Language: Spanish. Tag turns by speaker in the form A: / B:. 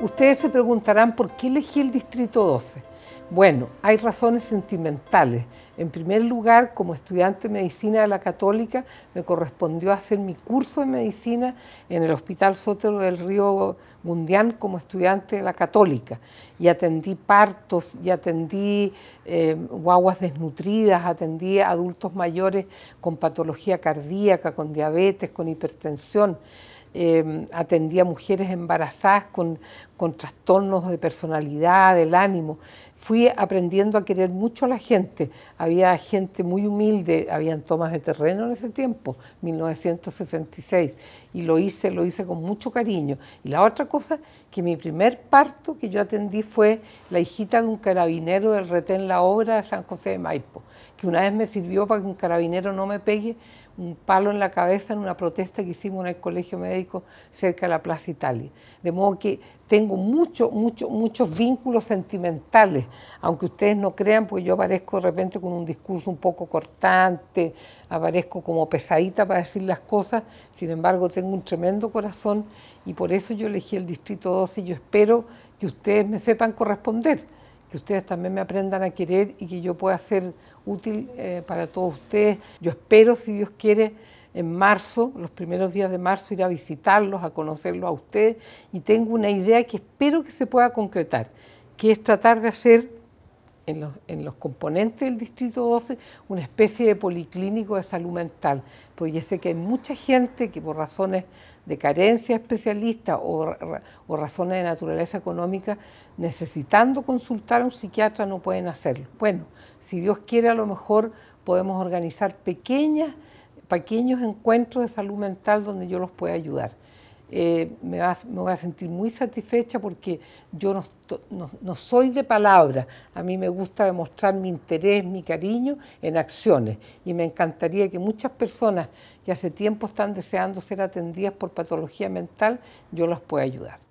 A: Ustedes se preguntarán por qué elegí el Distrito 12. Bueno, hay razones sentimentales. En primer lugar, como estudiante de medicina de la Católica, me correspondió hacer mi curso de medicina en el Hospital Sotero del Río Mundial como estudiante de la Católica. Y atendí partos, y atendí eh, guaguas desnutridas, atendí adultos mayores con patología cardíaca, con diabetes, con hipertensión eh, atendía mujeres embarazadas con, con trastornos de personalidad, del ánimo. Fui aprendiendo a querer mucho a la gente. Había gente muy humilde, habían tomas de terreno en ese tiempo, 1966, y lo hice, lo hice con mucho cariño. Y la otra cosa, que mi primer parto que yo atendí fue la hijita de un carabinero del retén La Obra de San José de Maipo, que una vez me sirvió para que un carabinero no me pegue un palo en la cabeza en una protesta que hicimos en el Colegio Médico cerca de la Plaza Italia. De modo que tengo muchos, muchos, muchos vínculos sentimentales, aunque ustedes no crean, pues yo aparezco de repente con un discurso un poco cortante, aparezco como pesadita para decir las cosas, sin embargo tengo un tremendo corazón y por eso yo elegí el Distrito 12 y yo espero que ustedes me sepan corresponder ustedes también me aprendan a querer y que yo pueda ser útil eh, para todos ustedes. Yo espero, si Dios quiere, en marzo, los primeros días de marzo, ir a visitarlos, a conocerlos a ustedes y tengo una idea que espero que se pueda concretar, que es tratar de hacer en los, componentes del Distrito 12 una especie de policlínico de salud mental, porque yo sé que hay mucha gente que por razones de carencia especialista o, o razones de naturaleza económica, necesitando consultar a un psiquiatra no pueden hacerlo. Bueno, si Dios quiere a lo mejor podemos organizar pequeñas, pequeños encuentros de salud mental donde yo los pueda ayudar. Eh, me, va, voy a sentir muy satisfecha porque yo no, no, no soy de palabras, a mí me gusta demostrar mi interés, mi cariño en acciones y me encantaría que muchas personas que hace tiempo están deseando ser atendidas por patología mental, yo las pueda ayudar.